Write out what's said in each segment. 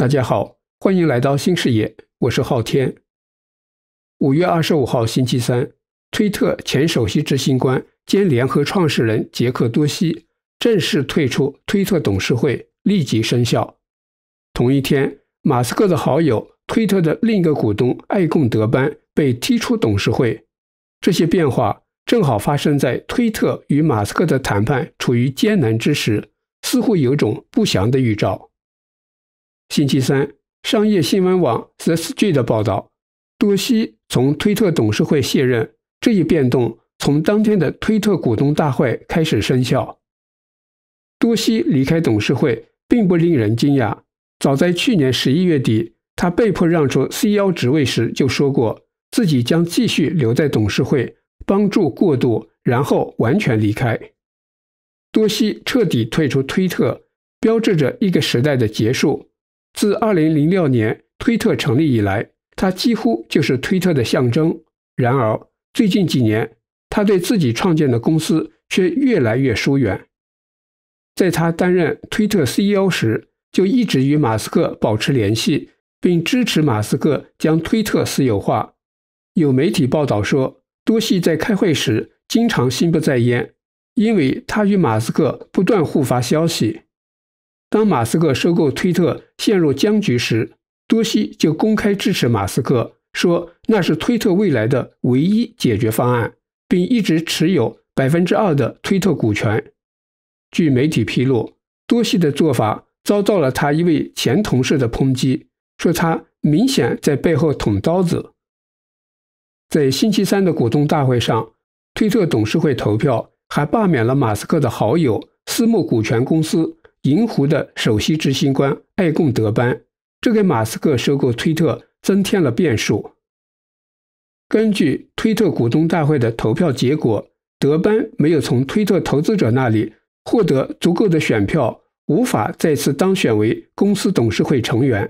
大家好，欢迎来到新视野，我是昊天。五月二十五号星期三，推特前首席执行官兼联合创始人杰克多西正式退出推特董事会，立即生效。同一天，马斯克的好友推特的另一个股东艾贡德班被踢出董事会。这些变化正好发生在推特与马斯克的谈判处于艰难之时，似乎有种不祥的预兆。星期三，商业新闻网 The Street 的报道，多西从推特董事会卸任。这一变动从当天的推特股东大会开始生效。多西离开董事会并不令人惊讶。早在去年十一月底，他被迫让出 C 幺职位时就说过，自己将继续留在董事会帮助过渡，然后完全离开。多西彻底退出推特，标志着一个时代的结束。自二零零六年推特成立以来，他几乎就是推特的象征。然而，最近几年，他对自己创建的公司却越来越疏远。在他担任推特 CEO 时，就一直与马斯克保持联系，并支持马斯克将推特私有化。有媒体报道说，多西在开会时经常心不在焉，因为他与马斯克不断互发消息。当马斯克收购推特陷入僵局时，多西就公开支持马斯克，说那是推特未来的唯一解决方案，并一直持有百分之二的推特股权。据媒体披露，多西的做法遭到了他一位前同事的抨击，说他明显在背后捅刀子。在星期三的股东大会上，推特董事会投票还罢免了马斯克的好友私募股权公司。银湖的首席执行官艾贡德班，这给马斯克收购推特增添了变数。根据推特股东大会的投票结果，德班没有从推特投资者那里获得足够的选票，无法再次当选为公司董事会成员。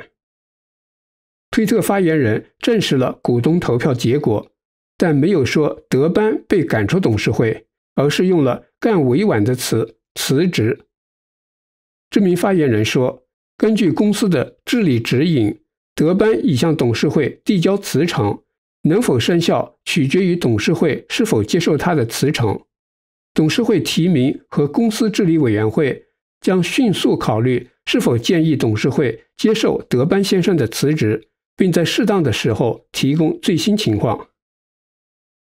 推特发言人证实了股东投票结果，但没有说德班被赶出董事会，而是用了更委婉的词“辞职”。这名发言人说：“根据公司的治理指引，德班已向董事会递交辞呈。能否生效，取决于董事会是否接受他的辞呈。董事会提名和公司治理委员会将迅速考虑是否建议董事会接受德班先生的辞职，并在适当的时候提供最新情况。”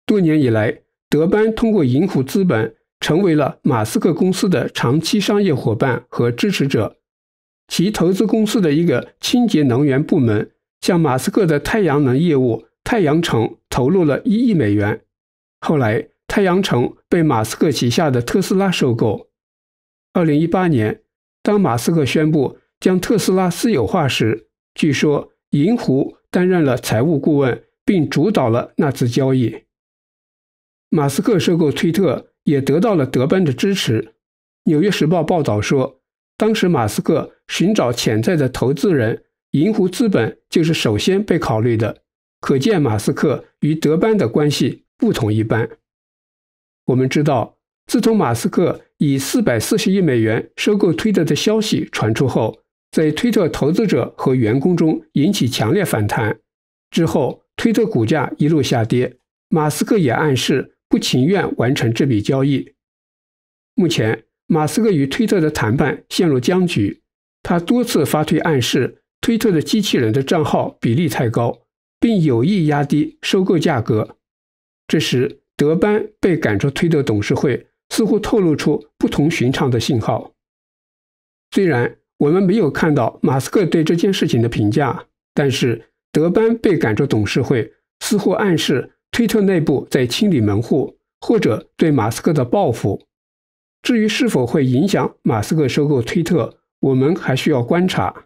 多年以来，德班通过银湖资本。成为了马斯克公司的长期商业伙伴和支持者，其投资公司的一个清洁能源部门向马斯克的太阳能业务“太阳城”投入了一亿美元。后来，“太阳城”被马斯克旗下的特斯拉收购。二零一八年，当马斯克宣布将特斯拉私有化时，据说银狐担任了财务顾问，并主导了那次交易。马斯克收购推特。也得到了德班的支持。《纽约时报》报道说，当时马斯克寻找潜在的投资人，银湖资本就是首先被考虑的。可见，马斯克与德班的关系不同一般。我们知道，自从马斯克以440亿美元收购推特的消息传出后，在推特投资者和员工中引起强烈反弹。之后，推特股价一路下跌，马斯克也暗示。不情愿完成这笔交易。目前，马斯克与推特的谈判陷入僵局，他多次发推暗示推特的机器人的账号比例太高，并有意压低收购价格。这时，德班被赶出推特董事会，似乎透露出不同寻常的信号。虽然我们没有看到马斯克对这件事情的评价，但是德班被赶出董事会，似乎暗示。推特内部在清理门户，或者对马斯克的报复。至于是否会影响马斯克收购推特，我们还需要观察。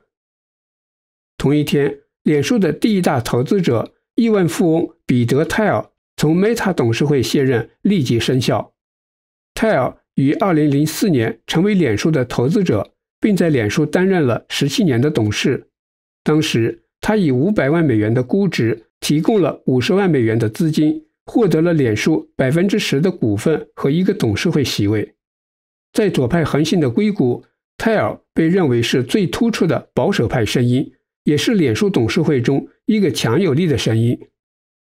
同一天，脸书的第一大投资者、亿万富翁彼得·泰尔从 Meta 董事会卸任，立即生效。泰尔于2004年成为脸书的投资者，并在脸书担任了17年的董事。当时，他以500万美元的估值。提供了五十万美元的资金，获得了脸书百分之十的股份和一个董事会席位。在左派恒心的硅谷，泰尔被认为是最突出的保守派声音，也是脸书董事会中一个强有力的声音。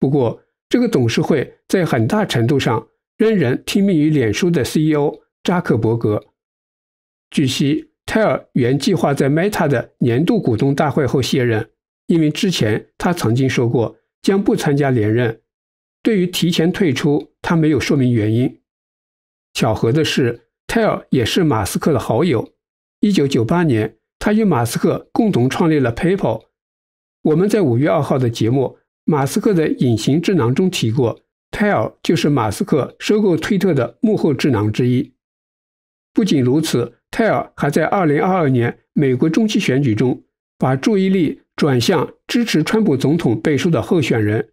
不过，这个董事会在很大程度上仍然听命于脸书的 CEO 扎克伯格。据悉，泰尔原计划在 Meta 的年度股东大会后卸任，因为之前他曾经说过。将不参加连任。对于提前退出，他没有说明原因。巧合的是，泰尔也是马斯克的好友。一九九八年，他与马斯克共同创立了 PayPal。我们在五月二号的节目《马斯克的隐形智囊》中提过，泰尔就是马斯克收购推特的幕后智囊之一。不仅如此，泰尔还在二零二二年美国中期选举中把注意力。转向支持川普总统背书的候选人，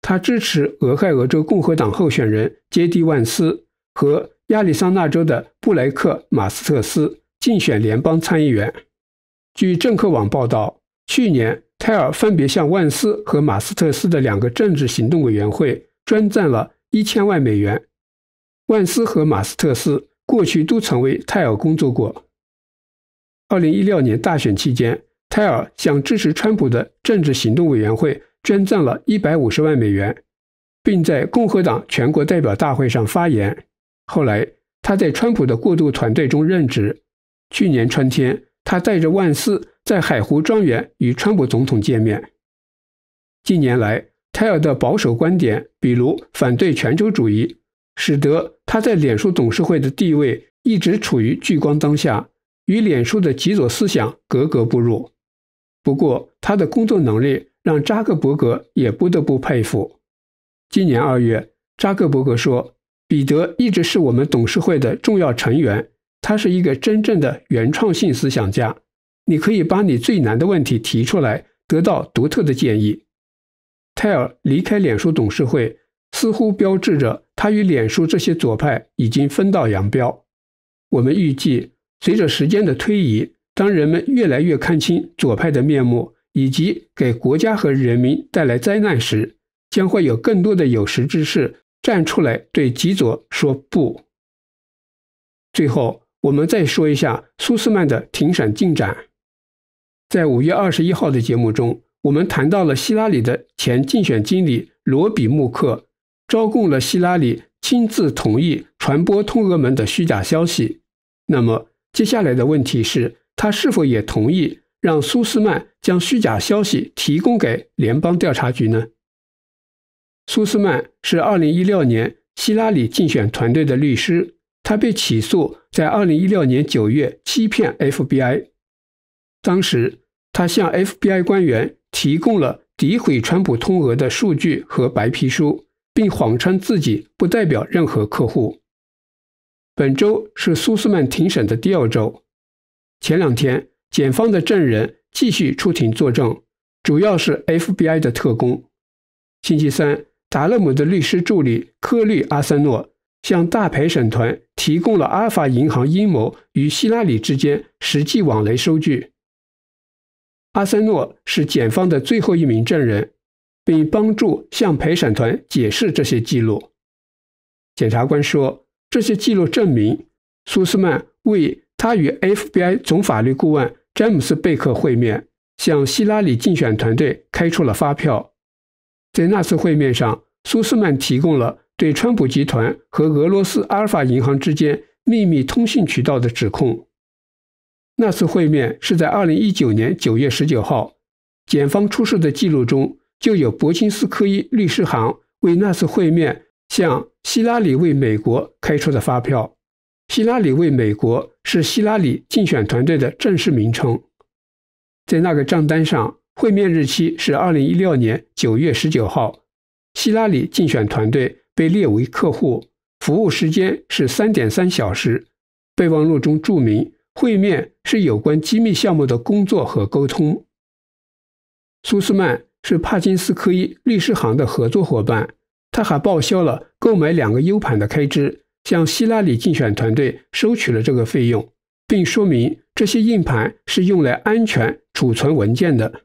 他支持俄亥俄州共和党候选人杰迪万斯和亚利桑那州的布莱克马斯特斯竞选联邦参议员。据政客网报道，去年泰尔分别向万斯和马斯特斯的两个政治行动委员会捐赠了一千万美元。万斯和马斯特斯过去都曾为泰尔工作过。二零一六年大选期间。泰尔向支持川普的政治行动委员会捐赠了150万美元，并在共和党全国代表大会上发言。后来，他在川普的过渡团队中任职。去年春天，他带着万斯在海湖庄园与川普总统见面。近年来，泰尔的保守观点，比如反对全球主义，使得他在脸书董事会的地位一直处于聚光灯下，与脸书的极左思想格格不入。不过，他的工作能力让扎克伯格也不得不佩服。今年二月，扎克伯格说：“彼得一直是我们董事会的重要成员，他是一个真正的原创性思想家。你可以把你最难的问题提出来，得到独特的建议。”泰尔离开脸书董事会，似乎标志着他与脸书这些左派已经分道扬镳。我们预计，随着时间的推移。当人们越来越看清左派的面目以及给国家和人民带来灾难时，将会有更多的有识之士站出来对极左说不。最后，我们再说一下苏斯曼的庭审进展。在五月二十一号的节目中，我们谈到了希拉里的前竞选经理罗比·穆克招供了希拉里亲自同意传播通俄门的虚假消息。那么，接下来的问题是？他是否也同意让苏斯曼将虚假消息提供给联邦调查局呢？苏斯曼是二零一六年希拉里竞选团队的律师，他被起诉在二零一六年九月欺骗 FBI。当时，他向 FBI 官员提供了诋毁川普通俄的数据和白皮书，并谎称自己不代表任何客户。本周是苏斯曼庭审的第二周。前两天，检方的证人继续出庭作证，主要是 FBI 的特工。星期三，达勒姆的律师助理科律阿森诺向大陪审团提供了阿尔法银行阴谋与希拉里之间实际往来收据。阿森诺是检方的最后一名证人，并帮助向陪审团解释这些记录。检察官说，这些记录证明苏斯曼为。他与 FBI 总法律顾问詹姆斯·贝克会面，向希拉里竞选团队开出了发票。在那次会面上，苏斯曼提供了对川普集团和俄罗斯阿尔法银行之间秘密通信渠道的指控。那次会面是在2019年9月19号。检方出示的记录中就有伯金斯科伊律师行为那次会面向希拉里为美国开出的发票。希拉里为美国是希拉里竞选团队的正式名称。在那个账单上，会面日期是二零一六年九月十九号。希拉里竞选团队被列为客户，服务时间是三点三小时。备忘录中注明，会面是有关机密项目的工作和沟通。苏斯曼是帕金斯科伊律师行的合作伙伴，他还报销了购买两个 U 盘的开支。向希拉里竞选团队收取了这个费用，并说明这些硬盘是用来安全储存文件的。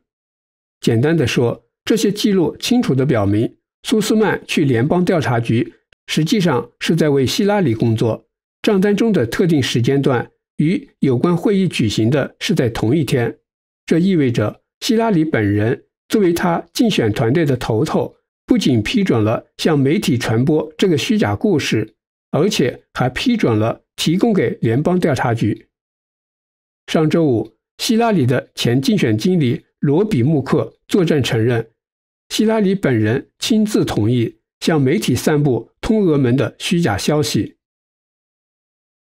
简单的说，这些记录清楚地表明，苏斯曼去联邦调查局实际上是在为希拉里工作。账单中的特定时间段与有关会议举行的是在同一天，这意味着希拉里本人作为他竞选团队的头头，不仅批准了向媒体传播这个虚假故事。而且还批准了提供给联邦调查局。上周五，希拉里的前竞选经理罗比穆克作证承认，希拉里本人亲自同意向媒体散布通俄门的虚假消息。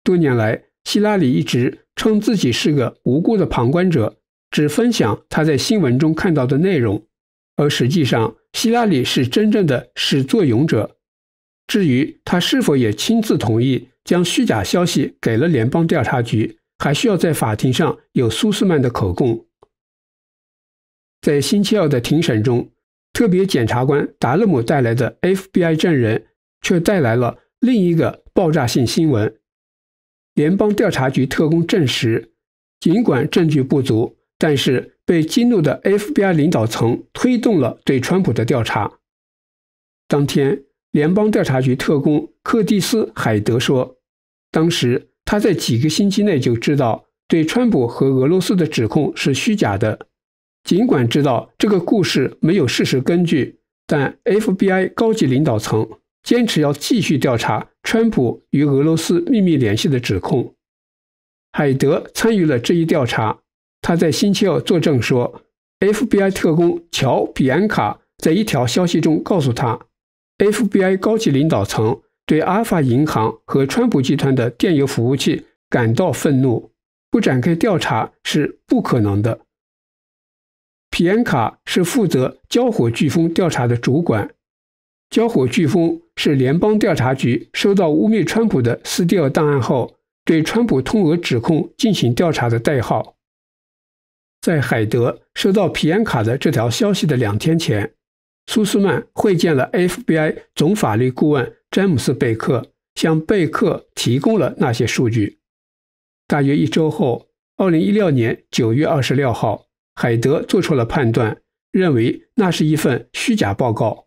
多年来，希拉里一直称自己是个无辜的旁观者，只分享他在新闻中看到的内容，而实际上，希拉里是真正的始作俑者。至于他是否也亲自同意将虚假消息给了联邦调查局，还需要在法庭上有苏斯曼的口供。在星期二的庭审中，特别检察官达勒姆带来的 FBI 证人却带来了另一个爆炸性新闻：联邦调查局特工证实，尽管证据不足，但是被激怒的 FBI 领导层推动了对川普的调查。当天。联邦调查局特工柯蒂斯·海德说：“当时他在几个星期内就知道对川普和俄罗斯的指控是虚假的。尽管知道这个故事没有事实根据，但 FBI 高级领导层坚持要继续调查川普与俄罗斯秘密联系的指控。”海德参与了这一调查。他在星期二作证说，FBI 特工乔·比安卡在一条消息中告诉他。FBI 高级领导层对阿尔法银行和川普集团的电邮服务器感到愤怒，不展开调查是不可能的。皮恩卡是负责“交火飓风”调查的主管，“交火飓风”是联邦调查局收到污蔑川普的私调档案后，对川普通俄指控进行调查的代号。在海德收到皮恩卡的这条消息的两天前。苏斯曼会见了 FBI 总法律顾问詹姆斯·贝克，向贝克提供了那些数据。大约一周后，二零一六年九月二十六号，海德做出了判断，认为那是一份虚假报告。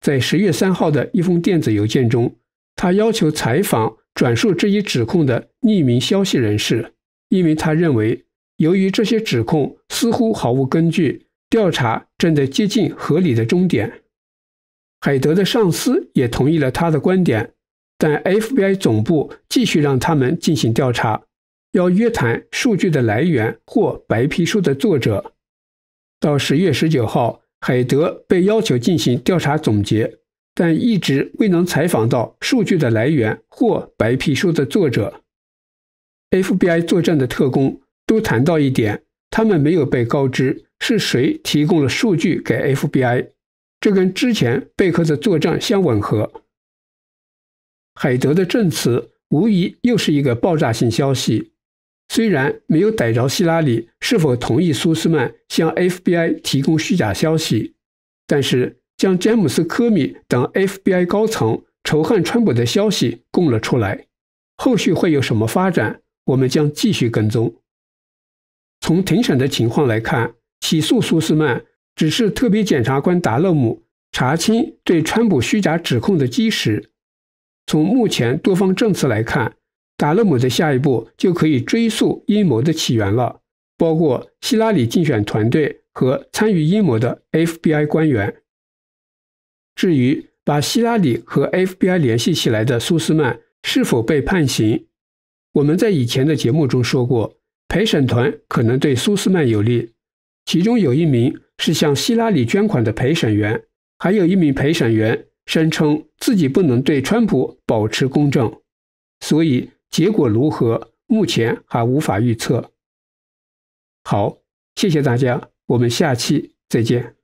在十月三号的一封电子邮件中，他要求采访转述这一指控的匿名消息人士，因为他认为，由于这些指控似乎毫无根据。调查正在接近合理的终点。海德的上司也同意了他的观点，但 FBI 总部继续让他们进行调查，要约谈数据的来源或白皮书的作者。到十月十九号，海德被要求进行调查总结，但一直未能采访到数据的来源或白皮书的作者。FBI 作战的特工都谈到一点，他们没有被告知。是谁提供了数据给 FBI？这跟之前贝克的作战相吻合。海德的证词无疑又是一个爆炸性消息。虽然没有逮着希拉里是否同意苏斯曼向 FBI 提供虚假消息，但是将詹姆斯·科米等 FBI 高层仇恨川普的消息供了出来。后续会有什么发展？我们将继续跟踪。从庭审的情况来看。起诉苏斯曼只是特别检察官达勒姆查清对川普虚假指控的基石。从目前多方证词来看，达勒姆的下一步就可以追溯阴谋的起源了，包括希拉里竞选团队和参与阴谋的 FBI 官员。至于把希拉里和 FBI 联系起来的苏斯曼是否被判刑，我们在以前的节目中说过，陪审团可能对苏斯曼有利。其中有一名是向希拉里捐款的陪审员，还有一名陪审员声称自己不能对川普保持公正，所以结果如何目前还无法预测。好，谢谢大家，我们下期再见。